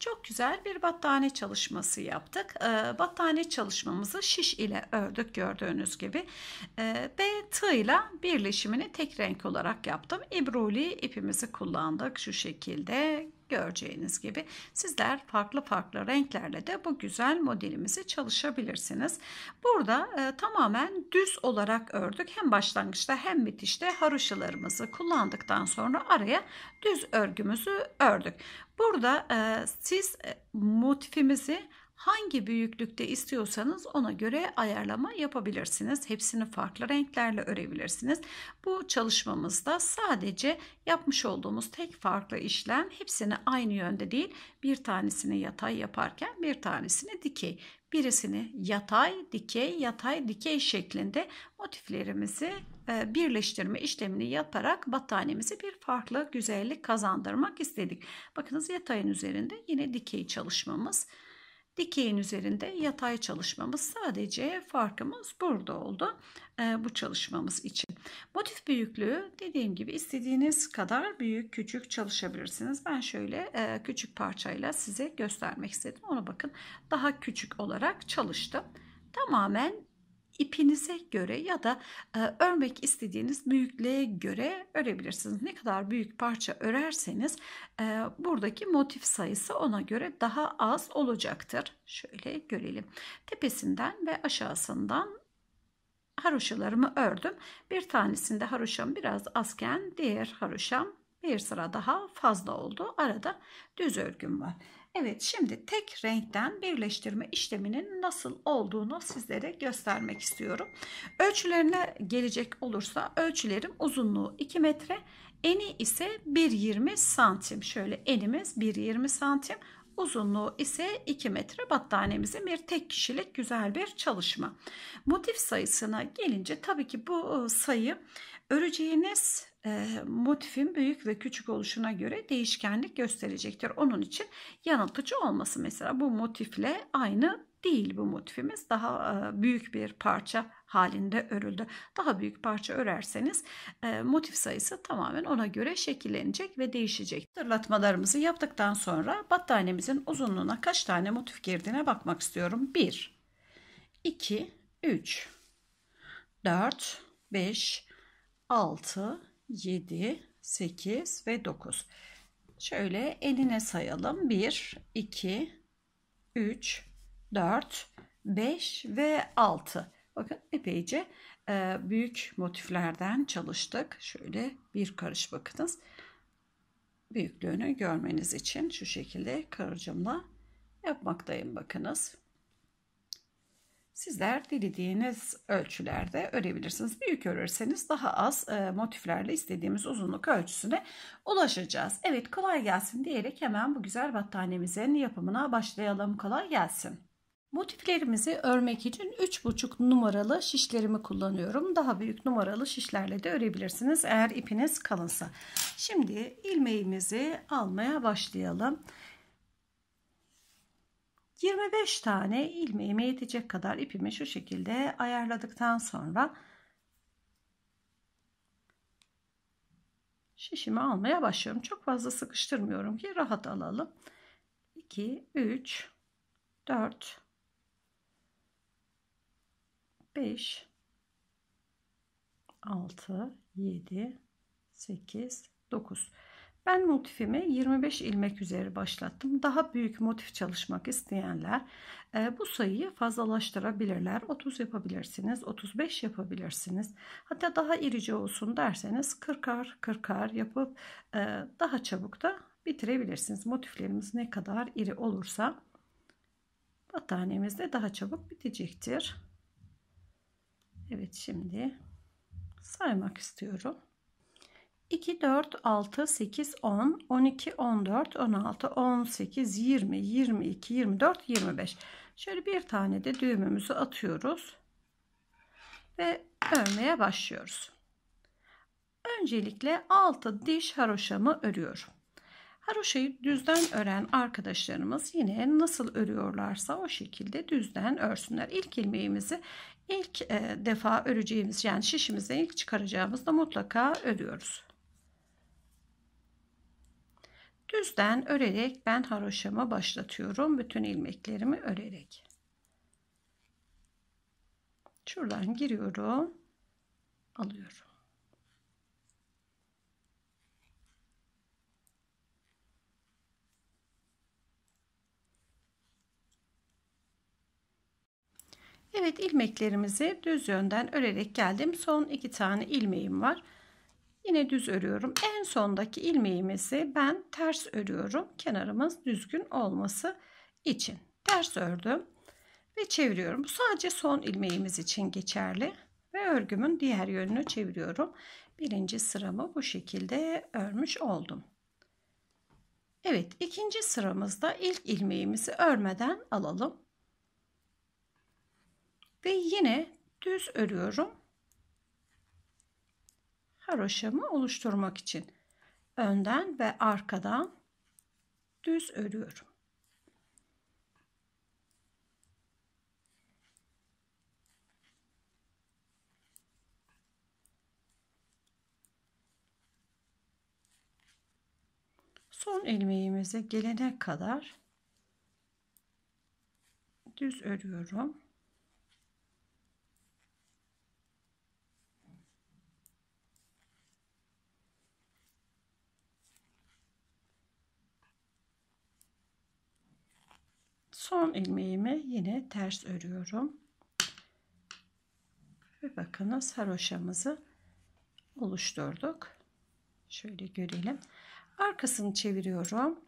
çok güzel bir battaniye çalışması yaptık. E, battaniye çalışmamızı şiş ile ördük gördüğünüz gibi. E, ve tığ ile birleşimini tek renk olarak yaptım. İbruli ipimizi kullandık şu şekilde göreceğiniz gibi sizler farklı farklı renklerle de bu güzel modelimizi çalışabilirsiniz. Burada e, tamamen düz olarak ördük. Hem başlangıçta hem bitişte haroşalarımızı kullandıktan sonra araya düz örgümüzü ördük. Burada e, siz motifimizi Hangi büyüklükte istiyorsanız ona göre ayarlama yapabilirsiniz. Hepsini farklı renklerle örebilirsiniz. Bu çalışmamızda sadece yapmış olduğumuz tek farklı işlem hepsini aynı yönde değil bir tanesini yatay yaparken bir tanesini dikey. Birisini yatay, dikey, yatay, dikey şeklinde motiflerimizi e, birleştirme işlemini yaparak battaniyemizi bir farklı güzellik kazandırmak istedik. Bakınız yatayın üzerinde yine dikey çalışmamız dikeyin üzerinde yatay çalışmamız sadece farkımız burada oldu e, bu çalışmamız için. Motif büyüklüğü dediğim gibi istediğiniz kadar büyük küçük çalışabilirsiniz. Ben şöyle e, küçük parçayla size göstermek istedim. Ona bakın daha küçük olarak çalıştım. Tamamen ipinize göre ya da e, örmek istediğiniz büyüklüğe göre örebilirsiniz. Ne kadar büyük parça örerseniz e, buradaki motif sayısı ona göre daha az olacaktır. Şöyle görelim. Tepesinden ve aşağısından haroşalarımı ördüm. Bir tanesinde haroşam biraz azken diğer haroşam bir sıra daha fazla oldu. Arada düz örgüm var. Evet şimdi tek renkten birleştirme işleminin nasıl olduğunu sizlere göstermek istiyorum. Ölçülerine gelecek olursa ölçülerim uzunluğu 2 metre eni ise 1.20 santim. Şöyle enimiz 1.20 santim uzunluğu ise 2 metre battaniyemizin bir tek kişilik güzel bir çalışma. Motif sayısına gelince tabii ki bu ıı, sayı öreceğiniz e, motifin büyük ve küçük oluşuna göre değişkenlik gösterecektir. Onun için yanıltıcı olması mesela bu motifle aynı değil bu motifimiz. Daha e, büyük bir parça halinde örüldü. Daha büyük parça örerseniz e, motif sayısı tamamen ona göre şekillenecek ve değişecek. Hatırlatmalarımızı yaptıktan sonra battaniyemizin uzunluğuna kaç tane motif girdiğine bakmak istiyorum. 1 2 3 4 5 6 7, 8 ve 9. Şöyle eline sayalım. 1, 2, 3, 4, 5 ve 6. Bakın epeyce e, büyük motiflerden çalıştık. Şöyle bir karış bakınız. Büyüklüğünü görmeniz için şu şekilde karıcımla yapmaktayım bakınız. Sizler dilediğiniz ölçülerde örebilirsiniz. Büyük örürseniz daha az e, motiflerle istediğimiz uzunluk ölçüsüne ulaşacağız. Evet kolay gelsin diyerek hemen bu güzel battaniyemizin yapımına başlayalım. Kolay gelsin. Motiflerimizi örmek için 3,5 numaralı şişlerimi kullanıyorum. Daha büyük numaralı şişlerle de örebilirsiniz eğer ipiniz kalınsa. Şimdi ilmeğimizi almaya başlayalım. 25 tane ilmeğime yetecek kadar ipimi şu şekilde ayarladıktan sonra şişimi almaya başlıyorum. Çok fazla sıkıştırmıyorum ki rahat alalım. 2, 3, 4, 5, 6, 7, 8, 9. Ben motifimi 25 ilmek üzeri başlattım. Daha büyük motif çalışmak isteyenler e, bu sayıyı fazlalaştırabilirler. 30 yapabilirsiniz, 35 yapabilirsiniz. Hatta daha irice olsun derseniz 40'ar 40'ar yapıp e, daha çabuk da bitirebilirsiniz. Motiflerimiz ne kadar iri olursa batanemiz de daha çabuk bitecektir. Evet şimdi saymak istiyorum. 2, 4, 6, 8, 10, 12, 14, 16, 18, 20, 22, 24, 25. Şöyle bir tane de düğümümüzü atıyoruz. Ve örmeye başlıyoruz. Öncelikle 6 diş haroşamı örüyorum. Haroşayı düzden ören arkadaşlarımız yine nasıl örüyorlarsa o şekilde düzden örsünler. İlk ilmeğimizi ilk e, defa öreceğimiz yani şişimize ilk çıkaracağımızda mutlaka örüyoruz. Düzden örerek ben haroşama başlatıyorum. Bütün ilmeklerimi örerek. Şuradan giriyorum. Alıyorum. Evet ilmeklerimizi düz yönden örerek geldim. Son iki tane ilmeğim var. Yine düz örüyorum. En sondaki ilmeğimizi ben ters örüyorum. Kenarımız düzgün olması için. Ters ördüm ve çeviriyorum. Bu sadece son ilmeğimiz için geçerli. Ve örgümün diğer yönünü çeviriyorum. Birinci sıramı bu şekilde örmüş oldum. Evet ikinci sıramızda ilk ilmeğimizi örmeden alalım. Ve yine düz örüyorum haroşamı oluşturmak için önden ve arkadan düz örüyorum. Son ilmeğimize gelene kadar düz örüyorum. son ilmeğimi yine ters örüyorum ve bakınız haroşamızı oluşturduk şöyle görelim arkasını çeviriyorum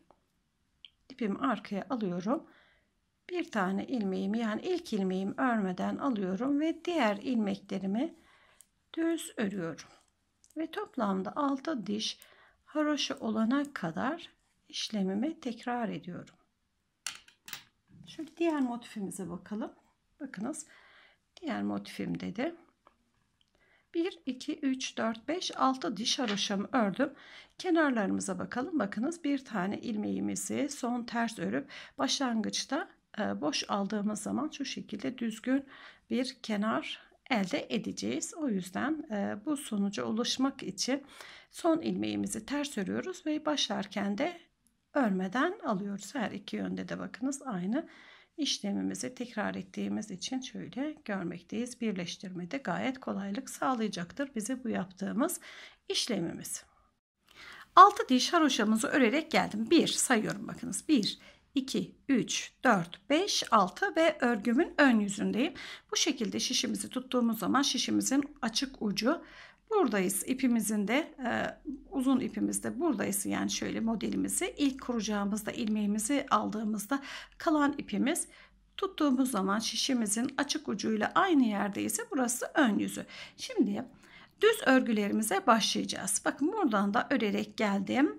ipimi arkaya alıyorum bir tane ilmeğimi yani ilk ilmeğim örmeden alıyorum ve diğer ilmeklerimi düz örüyorum ve toplamda 6 diş haroşa olana kadar işlemimi tekrar ediyorum Şöyle diğer motifimize bakalım. Bakınız diğer motifimde de 1, 2, 3, 4, 5, 6 diş haroşamı ördüm. Kenarlarımıza bakalım. Bakınız bir tane ilmeğimizi son ters örüp başlangıçta e, boş aldığımız zaman şu şekilde düzgün bir kenar elde edeceğiz. O yüzden e, bu sonuca ulaşmak için son ilmeğimizi ters örüyoruz ve başlarken de örmeden alıyoruz. Her iki yönde de bakınız aynı işlemimizi tekrar ettiğimiz için şöyle görmekteyiz. Birleştirmede gayet kolaylık sağlayacaktır bize bu yaptığımız işlemimiz. 6 diş haroşamızı örerek geldim. 1 sayıyorum bakınız. 1 2, 3, 4, 5, 6 ve örgümün ön yüzündeyim. Bu şekilde şişimizi tuttuğumuz zaman şişimizin açık ucu buradayız ipimizin de e, uzun de buradayız yani şöyle modelimizi ilk kuracağımızda ilmeğimizi aldığımızda kalan ipimiz tuttuğumuz zaman şişimizin açık ucuyla aynı yerdeyse burası ön yüzü şimdi düz örgülerimize başlayacağız bakın buradan da örerek geldim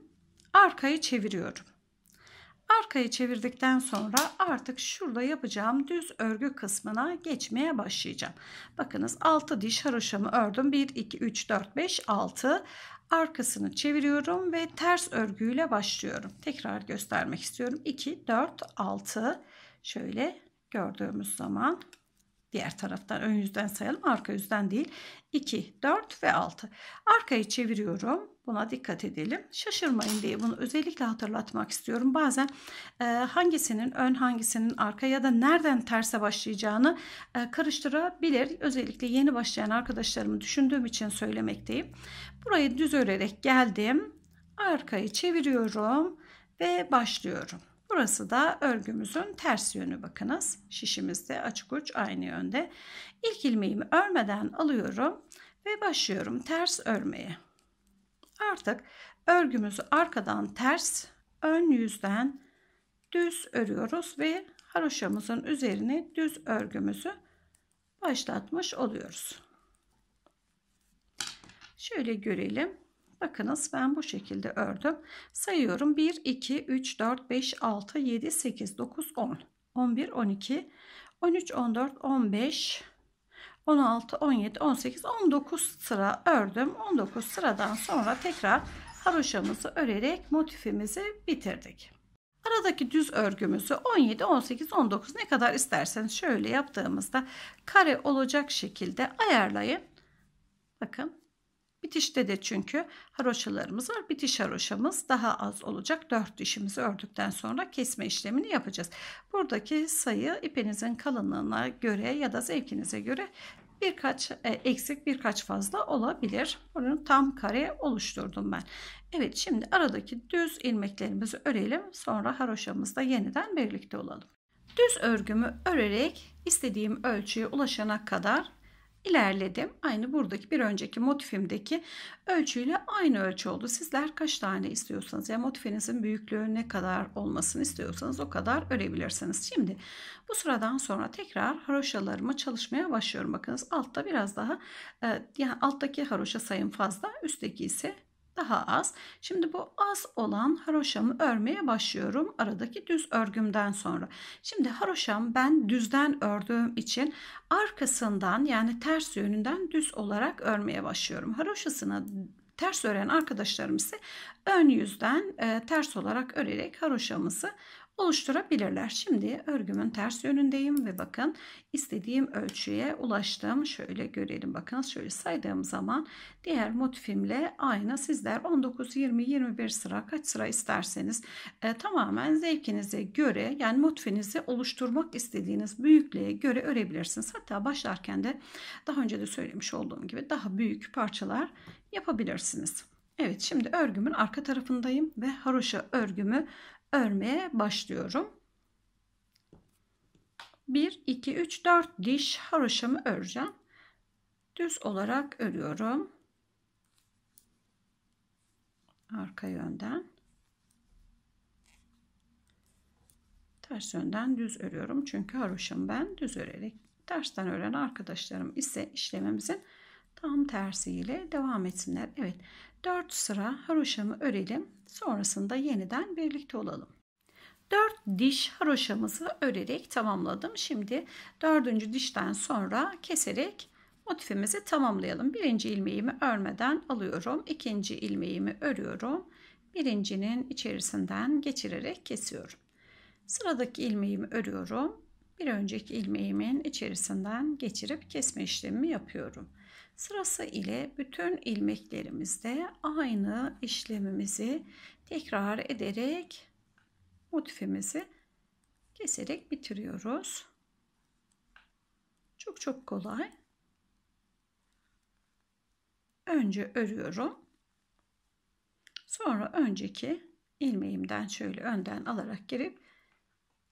arkayı çeviriyorum Arkaya çevirdikten sonra artık şurada yapacağım düz örgü kısmına geçmeye başlayacağım. Bakınız 6 diş haroşamı ördüm. 1, 2, 3, 4, 5, 6. Arkasını çeviriyorum ve ters örgüyle başlıyorum. Tekrar göstermek istiyorum. 2, 4, 6. Şöyle gördüğümüz zaman Diğer taraftan ön yüzden sayalım arka yüzden değil. 2, 4 ve 6. Arkayı çeviriyorum. Buna dikkat edelim. Şaşırmayın diye bunu özellikle hatırlatmak istiyorum. Bazen e, hangisinin ön hangisinin arka ya da nereden terse başlayacağını e, karıştırabilir. Özellikle yeni başlayan arkadaşlarımı düşündüğüm için söylemekteyim. Burayı düz örerek geldim. Arkayı çeviriyorum ve başlıyorum. Burası da örgümüzün ters yönü bakınız. Şişimizde açık uç aynı yönde. İlk ilmeğimi örmeden alıyorum ve başlıyorum ters örmeye. Artık örgümüzü arkadan ters, ön yüzden düz örüyoruz ve haroşamızın üzerine düz örgümüzü başlatmış oluyoruz. Şöyle görelim. Bakınız ben bu şekilde ördüm. Sayıyorum 1, 2, 3, 4, 5, 6, 7, 8, 9, 10, 11, 12, 13, 14, 15, 16, 17, 18, 19 sıra ördüm. 19 sıradan sonra tekrar haroşamızı örerek motifimizi bitirdik. Aradaki düz örgümüzü 17, 18, 19 ne kadar isterseniz şöyle yaptığımızda kare olacak şekilde ayarlayın. Bakın Bitişte de çünkü haroşalarımız var. Bitiş haroşamız daha az olacak. 4 dişimizi ördükten sonra kesme işlemini yapacağız. Buradaki sayı ipinizin kalınlığına göre ya da zevkinize göre birkaç e, eksik birkaç fazla olabilir. Bunun tam kare oluşturdum ben. Evet şimdi aradaki düz ilmeklerimizi örelim. Sonra haroşamızda yeniden birlikte olalım. Düz örgümü örerek istediğim ölçüye ulaşana kadar ilerledim. Aynı buradaki bir önceki motifimdeki ölçüyle aynı ölçü oldu. Sizler kaç tane istiyorsanız ya motifinizin büyüklüğü ne kadar olmasını istiyorsanız o kadar örebilirsiniz. Şimdi bu sıradan sonra tekrar haroşalarımı çalışmaya başlıyorum. Bakınız altta biraz daha e, yani alttaki haroşa sayım fazla üstteki ise daha az. Şimdi bu az olan haroşamı örmeye başlıyorum aradaki düz örgümden sonra. Şimdi haroşam ben düzden ördüğüm için arkasından yani ters yönünden düz olarak örmeye başlıyorum. Haroşasını ters ören arkadaşlarım ise ön yüzden e, ters olarak örerek haroşamızı oluşturabilirler. Şimdi örgümün ters yönündeyim ve bakın istediğim ölçüye ulaştım. Şöyle görelim bakın şöyle saydığım zaman diğer motifimle aynı. Sizler 19, 20, 21 sıra kaç sıra isterseniz e, tamamen zevkinize göre yani motifinizi oluşturmak istediğiniz büyüklüğe göre örebilirsiniz. Hatta başlarken de daha önce de söylemiş olduğum gibi daha büyük parçalar yapabilirsiniz. Evet şimdi örgümün arka tarafındayım ve haroşa örgümü örmeye başlıyorum. 1 2 3 4 diş haroşamı öreceğim. Düz olarak örüyorum. Arka yönden. Ters yönden düz örüyorum. Çünkü haroşamı ben düz örerek tersten ören arkadaşlarım ise işlemimizin tam tersiyle devam etsinler. Evet 4 sıra haroşamı örelim. Sonrasında yeniden birlikte olalım. 4 diş haroşamızı örerek tamamladım. Şimdi 4. dişten sonra keserek motifimizi tamamlayalım. Birinci ilmeğimi örmeden alıyorum. ikinci ilmeğimi örüyorum. Birincinin içerisinden geçirerek kesiyorum. Sıradaki ilmeğimi örüyorum. Bir önceki ilmeğimin içerisinden geçirip kesme işlemi yapıyorum. Sırası ile bütün ilmeklerimizde aynı işlemimizi tekrar ederek motifimizi keserek bitiriyoruz. Çok çok kolay. Önce örüyorum. Sonra önceki ilmeğimden şöyle önden alarak girip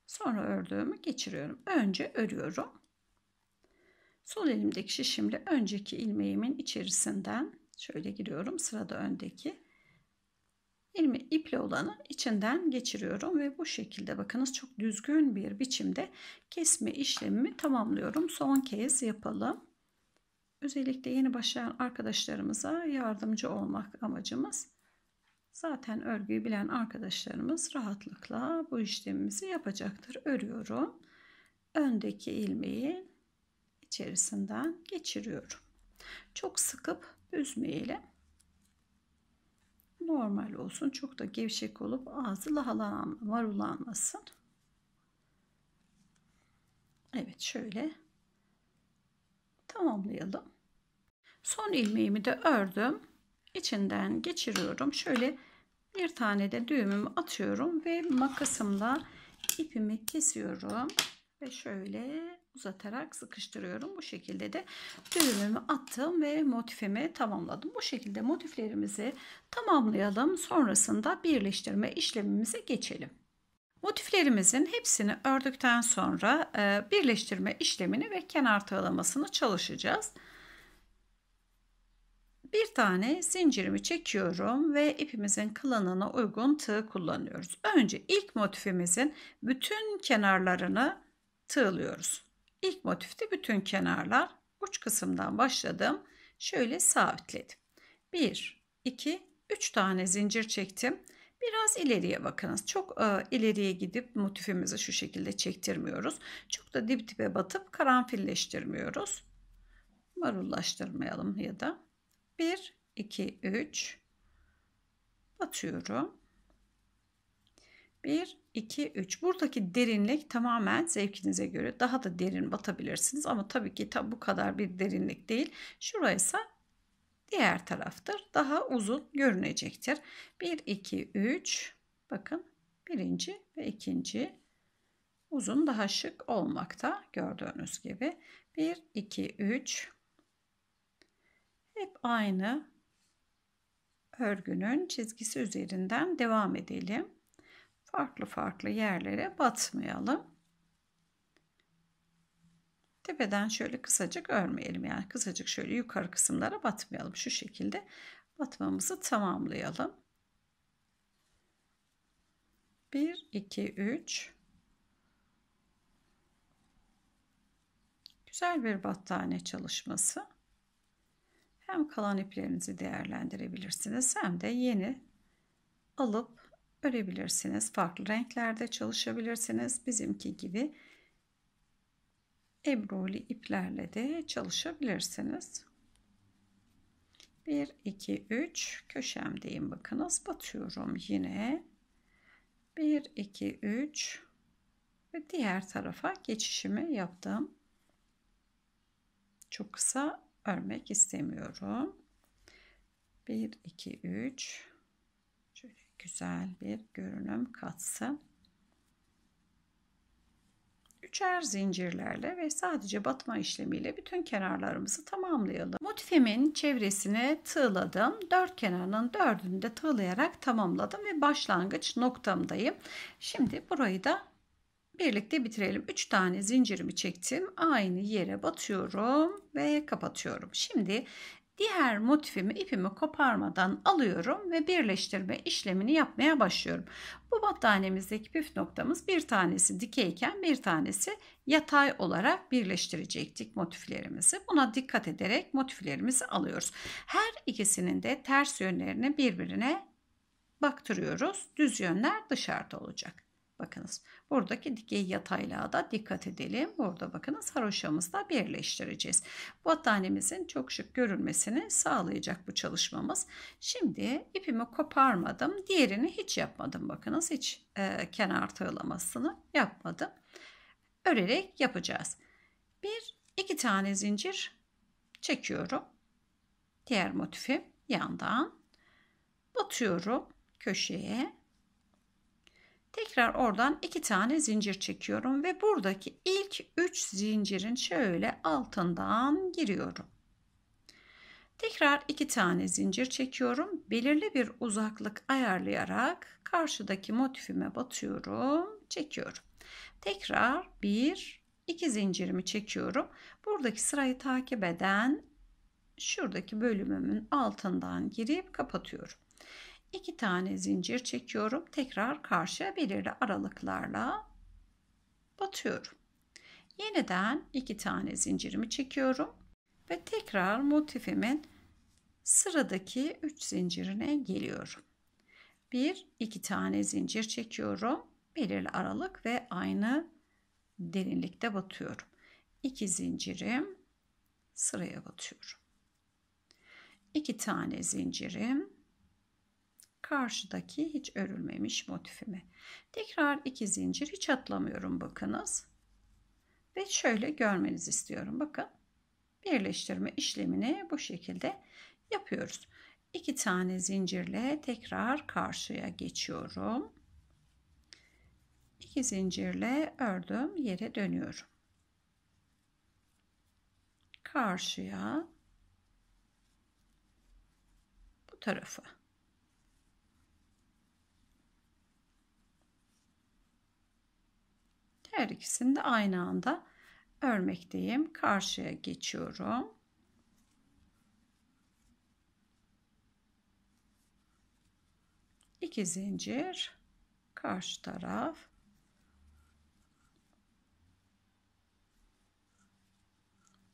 sonra ördüğümü geçiriyorum. Önce örüyorum. Sol elimdeki şişimle önceki ilmeğimin içerisinden şöyle giriyorum sırada öndeki ilme iple olanı içinden geçiriyorum ve bu şekilde bakınız çok düzgün bir biçimde kesme işlemimi tamamlıyorum. Son kez yapalım. Özellikle yeni başlayan arkadaşlarımıza yardımcı olmak amacımız. Zaten örgüyü bilen arkadaşlarımız rahatlıkla bu işlemimizi yapacaktır. Örüyorum. Öndeki ilmeğin içerisinden geçiriyorum. Çok sıkıp üzmeyelim. Normal olsun. Çok da gevşek olup ağzı lahalan, marulanmasın. Evet şöyle tamamlayalım. Son ilmeğimi de ördüm. İçinden geçiriyorum. Şöyle bir tane de düğümümü atıyorum ve makasımla ipimi kesiyorum ve şöyle uzatarak sıkıştırıyorum. Bu şekilde de düğümümü attım ve motifimi tamamladım. Bu şekilde motiflerimizi tamamlayalım. Sonrasında birleştirme işlemimize geçelim. Motiflerimizin hepsini ördükten sonra e, birleştirme işlemini ve kenar tığlamasını çalışacağız. Bir tane zincirimi çekiyorum ve ipimizin klanına uygun tığ kullanıyoruz. Önce ilk motifimizin bütün kenarlarını tığlıyoruz. İlk motifte bütün kenarlar uç kısımdan başladım. Şöyle sabitledim. 1, 2, 3 tane zincir çektim. Biraz ileriye bakınız. Çok e, ileriye gidip motifimizi şu şekilde çektirmiyoruz. Çok da dip dibe batıp karanfilleştirmiyoruz. Marullaştırmayalım ya da. 1, 2, 3 batıyorum. 1, 2, 3. Buradaki derinlik tamamen zevkinize göre daha da derin batabilirsiniz. Ama tabii ki tam bu kadar bir derinlik değil. Şuraysa diğer taraftır. Daha uzun görünecektir. 1, 2, 3. Bakın birinci ve ikinci uzun daha şık olmakta gördüğünüz gibi. 1, 2, 3. Hep aynı örgünün çizgisi üzerinden devam edelim farklı farklı yerlere batmayalım. Tepeden şöyle kısacık örmeyelim. Yani kısacık şöyle yukarı kısımlara batmayalım. Şu şekilde batmamızı tamamlayalım. 1, 2, 3. Güzel bir battaniye çalışması. Hem kalan iplerinizi değerlendirebilirsiniz hem de yeni alıp örebilirsiniz. Farklı renklerde çalışabilirsiniz. Bizimki gibi ebroli iplerle de çalışabilirsiniz. 1 2 3 köşemdeyim bakınız batıyorum yine 1 2 3 ve diğer tarafa geçişimi yaptım çok kısa örmek istemiyorum 1 2 3 güzel bir görünüm katsın. Üçer zincirlerle ve sadece batma işlemiyle bütün kenarlarımızı tamamlayalım. Motifimin çevresini tığladım. Dört kenarının dördünü de tığlayarak tamamladım ve başlangıç noktamdayım. Şimdi burayı da birlikte bitirelim. Üç tane zincirimi çektim. Aynı yere batıyorum ve kapatıyorum. Şimdi Diğer motifimi ipimi koparmadan alıyorum ve birleştirme işlemini yapmaya başlıyorum. Bu battaniyemizdeki püf noktamız bir tanesi dikeyken bir tanesi yatay olarak birleştirecektik motiflerimizi. Buna dikkat ederek motiflerimizi alıyoruz. Her ikisinin de ters yönlerini birbirine baktırıyoruz. Düz yönler dışarıda olacak. Bakınız buradaki dikey yataylığa da dikkat edelim. Burada bakınız haroşamızla birleştireceğiz. Bu Battaniyemizin çok şık görünmesini sağlayacak bu çalışmamız. Şimdi ipimi koparmadım. Diğerini hiç yapmadım. Bakınız hiç e, kenar tığlamasını yapmadım. Örerek yapacağız. Bir iki tane zincir çekiyorum. Diğer motifi yandan batıyorum köşeye Tekrar oradan iki tane zincir çekiyorum ve buradaki ilk üç zincirin şöyle altından giriyorum. Tekrar iki tane zincir çekiyorum. Belirli bir uzaklık ayarlayarak karşıdaki motifime batıyorum, çekiyorum. Tekrar bir, iki zincirimi çekiyorum. Buradaki sırayı takip eden şuradaki bölümümün altından girip kapatıyorum. 2 tane zincir çekiyorum. Tekrar karşıya belirli aralıklarla batıyorum. Yeniden 2 tane zincirimi çekiyorum ve tekrar motifimin sıradaki 3 zincirine geliyorum. 1 2 tane zincir çekiyorum. Belirli aralık ve aynı derinlikte batıyorum. 2 zincirim sıraya batıyorum. 2 tane zincirim karşıdaki hiç örülmemiş motifimi. Tekrar iki zincir hiç atlamıyorum bakınız. Ve şöyle görmenizi istiyorum. Bakın birleştirme işlemini bu şekilde yapıyoruz. İki tane zincirle tekrar karşıya geçiyorum. İki zincirle ördüm yere dönüyorum. Karşıya bu tarafa. Her ikisini de aynı anda örmekteyim. Karşıya geçiyorum. İki zincir karşı taraf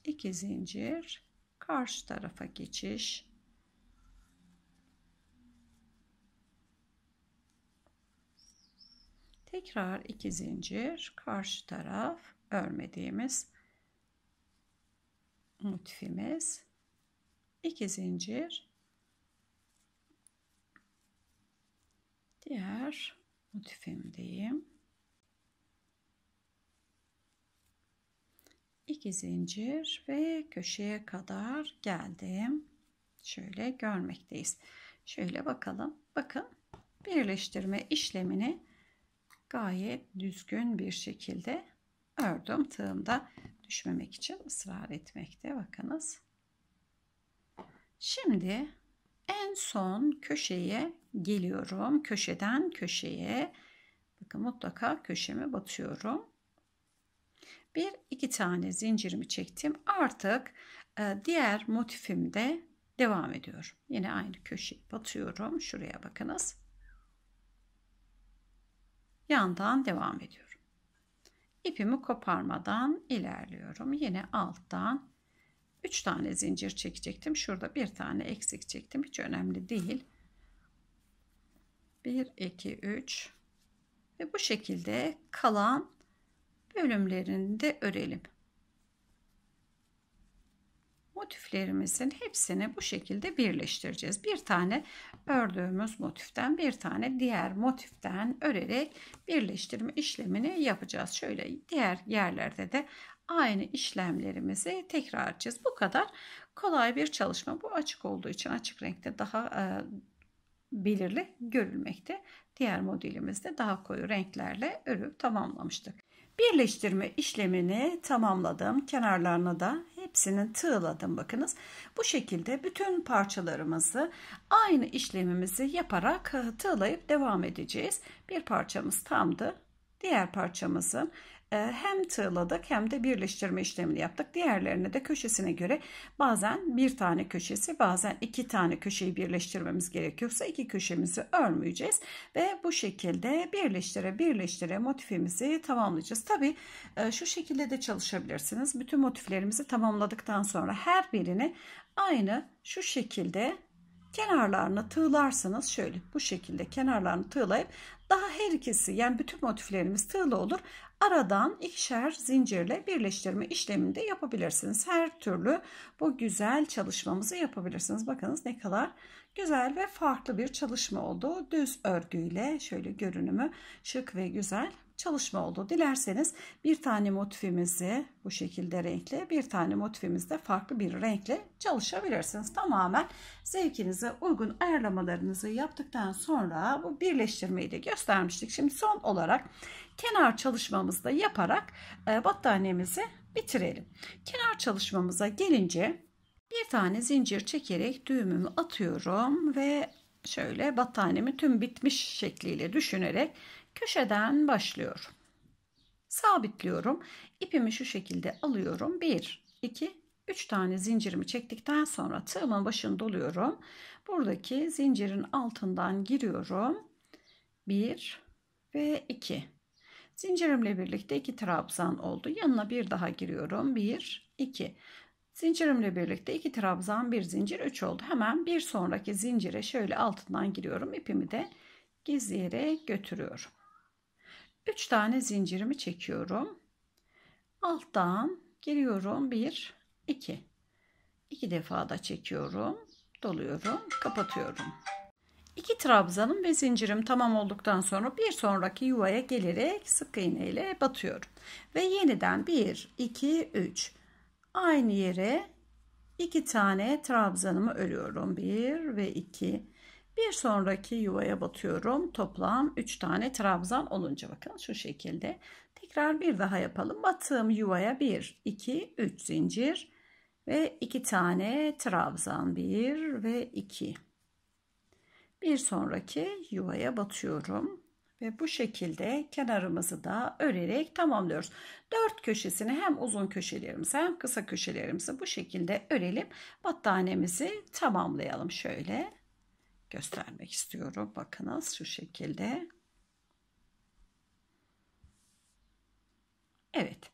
İki zincir karşı tarafa geçiş Tekrar iki zincir karşı taraf örmediğimiz motifimiz. iki zincir diğer motifim diyeyim, iki zincir ve köşeye kadar geldim. Şöyle görmekteyiz. Şöyle bakalım. Bakın birleştirme işlemini gayet düzgün bir şekilde ördüm. Tığımda düşmemek için ısrar etmekte. Bakınız. Şimdi en son köşeye geliyorum. Köşeden köşeye. Bakın mutlaka köşemi batıyorum. Bir iki tane zincirimi çektim. Artık e, diğer motifimde devam ediyorum. Yine aynı köşeyi batıyorum. Şuraya bakınız yandan devam ediyorum. İpimi koparmadan ilerliyorum. Yine alttan 3 tane zincir çekecektim. Şurada bir tane eksik çektim. Hiç önemli değil. 1 2 3 ve bu şekilde kalan bölümlerini de örelim motiflerimizin hepsini bu şekilde birleştireceğiz. Bir tane ördüğümüz motiften bir tane diğer motiften örerek birleştirme işlemini yapacağız. Şöyle diğer yerlerde de aynı işlemlerimizi tekrar edeceğiz. Bu kadar kolay bir çalışma. Bu açık olduğu için açık renkte daha e, belirli görülmekte. Diğer modelimizde daha koyu renklerle örüp tamamlamıştık. Birleştirme işlemini tamamladım. Kenarlarına da hepsinin tığladım bakınız. Bu şekilde bütün parçalarımızı aynı işlemimizi yaparak tığlayıp devam edeceğiz. Bir parçamız tamdı. Diğer parçamızın ee, hem tığladık hem de birleştirme işlemini yaptık. diğerlerine de köşesine göre bazen bir tane köşesi bazen iki tane köşeyi birleştirmemiz gerekiyorsa iki köşemizi örmeyeceğiz ve bu şekilde birleştire birleştire motifimizi tamamlayacağız. Tabi e, şu şekilde de çalışabilirsiniz. Bütün motiflerimizi tamamladıktan sonra her birini aynı şu şekilde kenarlarını tığlarsanız şöyle bu şekilde kenarlarını tığlayıp daha her ikisi yani bütün motiflerimiz tığlı olur. Aradan ikişer zincirle birleştirme işlemini de yapabilirsiniz. Her türlü bu güzel çalışmamızı yapabilirsiniz. Bakınız ne kadar güzel ve farklı bir çalışma oldu. Düz örgüyle şöyle görünümü şık ve güzel çalışma oldu. Dilerseniz bir tane motifimizi bu şekilde renkle bir tane motifimizde farklı bir renkle çalışabilirsiniz. Tamamen zevkinize uygun ayarlamalarınızı yaptıktan sonra bu birleştirmeyi de göstermiştik. Şimdi son olarak kenar çalışmamızda yaparak e, battaniyemizi bitirelim. Kenar çalışmamıza gelince bir tane zincir çekerek düğümümü atıyorum ve şöyle battaniyemi tüm bitmiş şekliyle düşünerek Köşeden başlıyorum. Sabitliyorum. İpimi şu şekilde alıyorum. 1, 2, 3 tane zincirimi çektikten sonra tığımın başını doluyorum. Buradaki zincirin altından giriyorum. 1 ve 2. Zincirimle birlikte 2 trabzan oldu. Yanına bir daha giriyorum. 1, 2. Zincirimle birlikte 2 trabzan, 1 zincir, 3 oldu. Hemen bir sonraki zincire şöyle altından giriyorum. İpimi de gizleyerek götürüyorum. 3 tane zincirimi çekiyorum. Alttan giriyorum. 1 2 2 defa da çekiyorum. Doluyorum, kapatıyorum. 2 trabzanım ve zincirim tamam olduktan sonra bir sonraki yuvaya gelerek sık iğne ile batıyorum. Ve yeniden 1 2 3 aynı yere 2 tane trabzanımı örüyorum. 1 ve 2 bir sonraki yuvaya batıyorum. Toplam 3 tane trabzan olunca bakın şu şekilde. Tekrar bir daha yapalım. Battığım yuvaya 1, 2, 3 zincir ve 2 tane trabzan 1 ve 2. Bir sonraki yuvaya batıyorum ve bu şekilde kenarımızı da örerek tamamlıyoruz. Dört köşesini hem uzun köşelerimizi hem kısa köşelerimizi bu şekilde örelim. Battanemizi tamamlayalım şöyle göstermek istiyorum. Bakınız şu şekilde. Evet.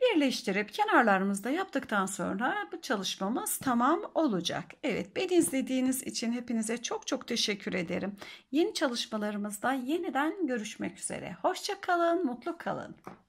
Birleştirip kenarlarımızda yaptıktan sonra bu çalışmamız tamam olacak. Evet beni izlediğiniz için hepinize çok çok teşekkür ederim. Yeni çalışmalarımızda yeniden görüşmek üzere. Hoşça kalın, mutlu kalın.